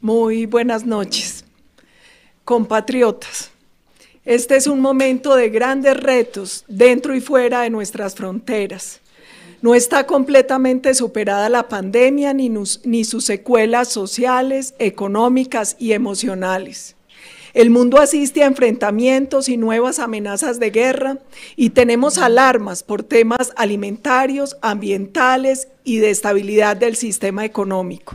Muy buenas noches, compatriotas. Este es un momento de grandes retos dentro y fuera de nuestras fronteras. No está completamente superada la pandemia ni, ni sus secuelas sociales, económicas y emocionales. El mundo asiste a enfrentamientos y nuevas amenazas de guerra y tenemos alarmas por temas alimentarios, ambientales y de estabilidad del sistema económico.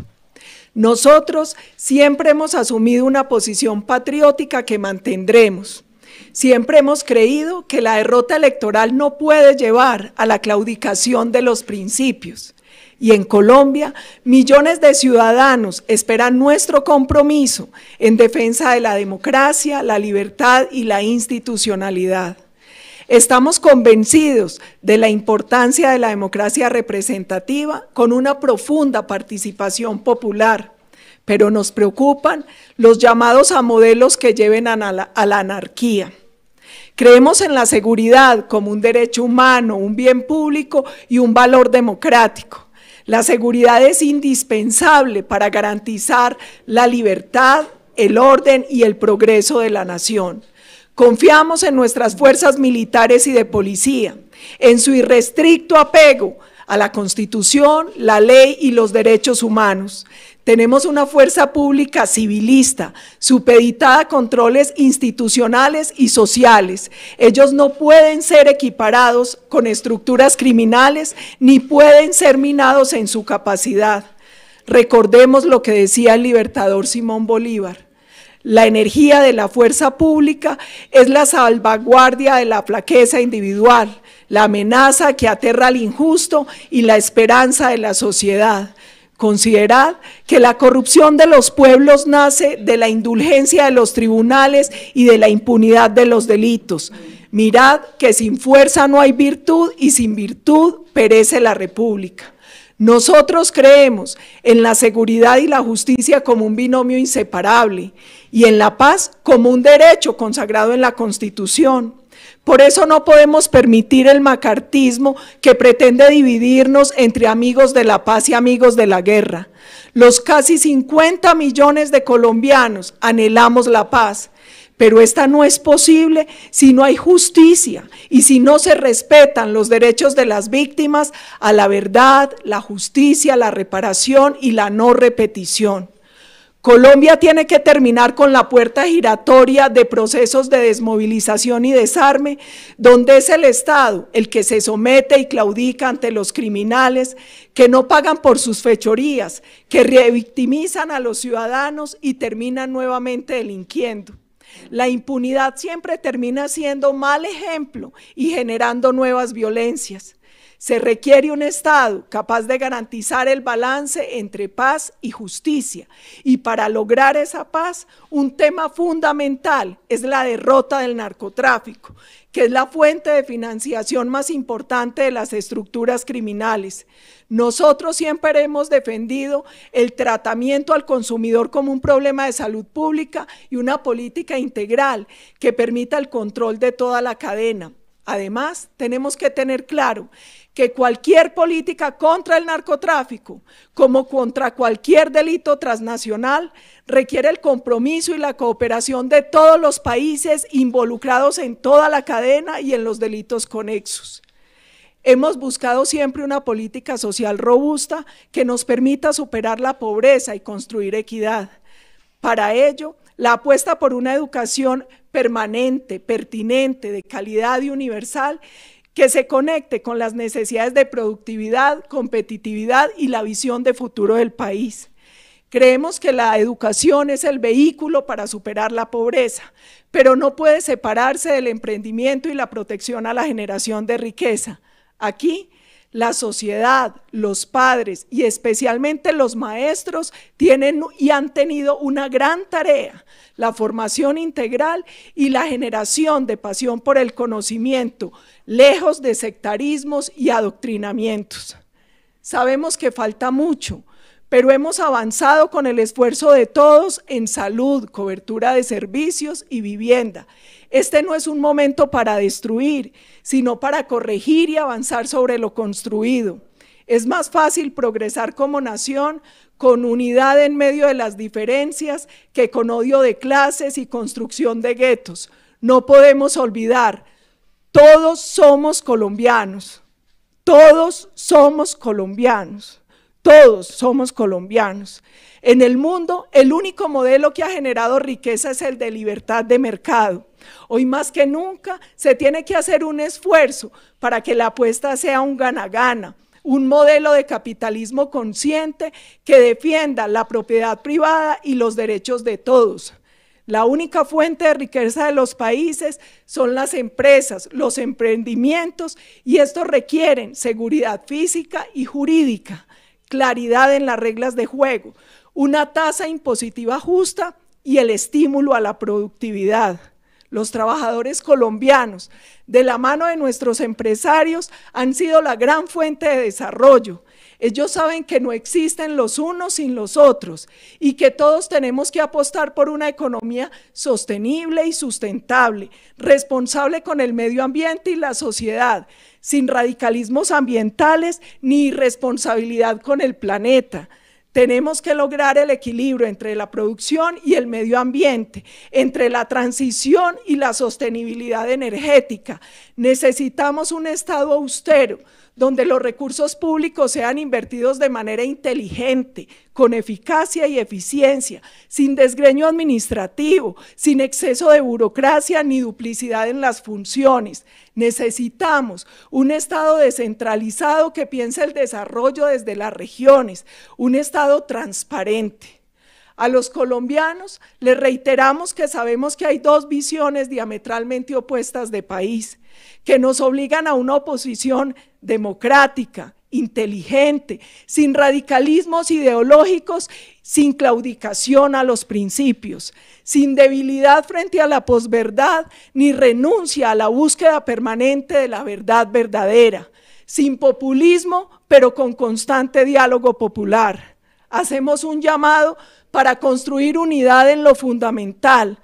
Nosotros siempre hemos asumido una posición patriótica que mantendremos. Siempre hemos creído que la derrota electoral no puede llevar a la claudicación de los principios. Y en Colombia, millones de ciudadanos esperan nuestro compromiso en defensa de la democracia, la libertad y la institucionalidad. Estamos convencidos de la importancia de la democracia representativa con una profunda participación popular, pero nos preocupan los llamados a modelos que lleven a la, anarquía. Creemos en la seguridad como un derecho humano, un bien público y un valor democrático. La seguridad es indispensable para garantizar la libertad, el orden y el progreso de la nación. Confiamos en nuestras fuerzas militares y de policía, en su irrestricto apego a la Constitución, la ley y los derechos humanos. Tenemos una fuerza pública civilista, supeditada a controles institucionales y sociales. Ellos no pueden ser equiparados con estructuras criminales ni pueden ser minados en su capacidad. Recordemos lo que decía el libertador Simón Bolívar. La energía de la fuerza pública es la salvaguardia de la flaqueza individual, la amenaza que aterra al injusto y la esperanza de la sociedad. Considerad que la corrupción de los pueblos nace de la indulgencia de los tribunales y de la impunidad de los delitos. Mirad que sin fuerza no hay virtud y sin virtud perece la república. Nosotros creemos en la seguridad y la justicia como un binomio inseparable y en la paz como un derecho consagrado en la Constitución. Por eso no podemos permitir el macartismo que pretende dividirnos entre amigos de la paz y amigos de la guerra. Los casi 50 millones de colombianos anhelamos la paz pero esta no es posible si no hay justicia y si no se respetan los derechos de las víctimas a la verdad, la justicia, la reparación y la no repetición. Colombia tiene que terminar con la puerta giratoria de procesos de desmovilización y desarme, donde es el Estado el que se somete y claudica ante los criminales que no pagan por sus fechorías, que revictimizan a los ciudadanos y terminan nuevamente delinquiendo. La impunidad siempre termina siendo mal ejemplo y generando nuevas violencias. Se requiere un Estado capaz de garantizar el balance entre paz y justicia. Y para lograr esa paz, un tema fundamental es la derrota del narcotráfico, que es la fuente de financiación más importante de las estructuras criminales. Nosotros siempre hemos defendido el tratamiento al consumidor como un problema de salud pública y una política integral que permita el control de toda la cadena. Además, tenemos que tener claro que cualquier política contra el narcotráfico, como contra cualquier delito transnacional, requiere el compromiso y la cooperación de todos los países involucrados en toda la cadena y en los delitos conexos. Hemos buscado siempre una política social robusta que nos permita superar la pobreza y construir equidad. Para ello, la apuesta por una educación permanente, pertinente, de calidad y universal que se conecte con las necesidades de productividad, competitividad y la visión de futuro del país. Creemos que la educación es el vehículo para superar la pobreza, pero no puede separarse del emprendimiento y la protección a la generación de riqueza. Aquí la sociedad, los padres y especialmente los maestros tienen y han tenido una gran tarea, la formación integral y la generación de pasión por el conocimiento, lejos de sectarismos y adoctrinamientos. Sabemos que falta mucho, pero hemos avanzado con el esfuerzo de todos en salud, cobertura de servicios y vivienda. Este no es un momento para destruir, sino para corregir y avanzar sobre lo construido. Es más fácil progresar como nación con unidad en medio de las diferencias que con odio de clases y construcción de guetos. No podemos olvidar, todos somos colombianos, todos somos colombianos. Todos somos colombianos. En el mundo, el único modelo que ha generado riqueza es el de libertad de mercado. Hoy más que nunca se tiene que hacer un esfuerzo para que la apuesta sea un gana-gana, un modelo de capitalismo consciente que defienda la propiedad privada y los derechos de todos. La única fuente de riqueza de los países son las empresas, los emprendimientos, y estos requieren seguridad física y jurídica claridad en las reglas de juego, una tasa impositiva justa y el estímulo a la productividad los trabajadores colombianos, de la mano de nuestros empresarios, han sido la gran fuente de desarrollo. Ellos saben que no existen los unos sin los otros y que todos tenemos que apostar por una economía sostenible y sustentable, responsable con el medio ambiente y la sociedad, sin radicalismos ambientales ni irresponsabilidad con el planeta. Tenemos que lograr el equilibrio entre la producción y el medio ambiente, entre la transición y la sostenibilidad energética. Necesitamos un Estado austero donde los recursos públicos sean invertidos de manera inteligente, con eficacia y eficiencia, sin desgreño administrativo, sin exceso de burocracia ni duplicidad en las funciones. Necesitamos un Estado descentralizado que piense el desarrollo desde las regiones, un Estado transparente. A los colombianos les reiteramos que sabemos que hay dos visiones diametralmente opuestas de país, que nos obligan a una oposición democrática, inteligente, sin radicalismos ideológicos, sin claudicación a los principios, sin debilidad frente a la posverdad, ni renuncia a la búsqueda permanente de la verdad verdadera, sin populismo, pero con constante diálogo popular. Hacemos un llamado para construir unidad en lo fundamental,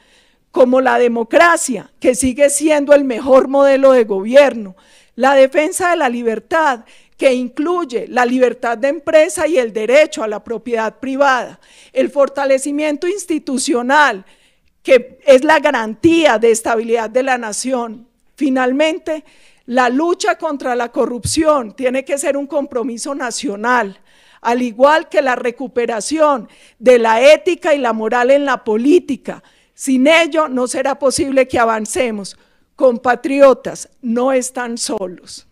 como la democracia, que sigue siendo el mejor modelo de gobierno, la defensa de la libertad, que incluye la libertad de empresa y el derecho a la propiedad privada. El fortalecimiento institucional, que es la garantía de estabilidad de la nación. Finalmente, la lucha contra la corrupción tiene que ser un compromiso nacional, al igual que la recuperación de la ética y la moral en la política. Sin ello no será posible que avancemos compatriotas, no están solos.